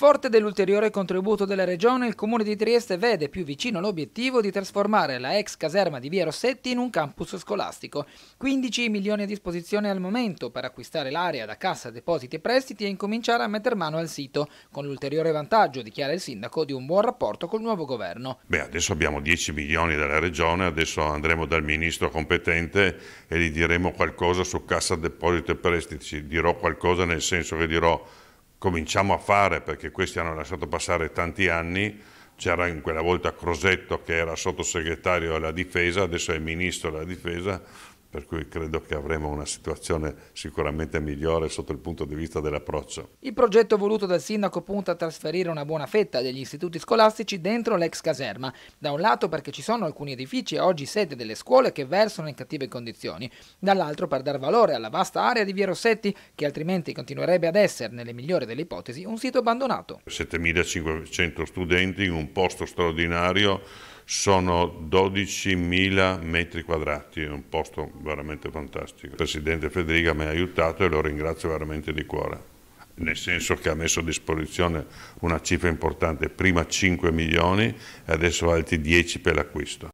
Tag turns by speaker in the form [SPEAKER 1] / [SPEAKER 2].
[SPEAKER 1] Forte dell'ulteriore contributo della Regione, il Comune di Trieste vede più vicino l'obiettivo di trasformare la ex caserma di Via Rossetti in un campus scolastico. 15 milioni a disposizione al momento per acquistare l'area da Cassa Depositi e Prestiti e incominciare a mettere mano al sito, con l'ulteriore vantaggio, dichiara il sindaco, di un buon rapporto col nuovo governo.
[SPEAKER 2] Beh, adesso abbiamo 10 milioni dalla Regione, adesso andremo dal ministro competente e gli diremo qualcosa su Cassa Depositi e Prestiti. Dirò qualcosa nel senso che dirò cominciamo a fare, perché questi hanno lasciato passare tanti anni, c'era in quella volta Crosetto che era sottosegretario alla difesa, adesso è ministro della difesa, per cui credo che avremo una situazione sicuramente migliore sotto il punto di vista dell'approccio.
[SPEAKER 1] Il progetto voluto dal sindaco punta a trasferire una buona fetta degli istituti scolastici dentro l'ex caserma, da un lato perché ci sono alcuni edifici oggi sede delle scuole che versano in cattive condizioni, dall'altro per dar valore alla vasta area di Via Rossetti che altrimenti continuerebbe ad essere, nelle migliori delle ipotesi, un sito abbandonato.
[SPEAKER 2] 7.500 studenti in un posto straordinario sono 12.000 metri quadrati, è un posto veramente fantastico. Il Presidente Federica mi ha aiutato e lo ringrazio veramente di cuore nel senso che ha messo a disposizione una cifra importante, prima 5 milioni e adesso altri 10 per l'acquisto.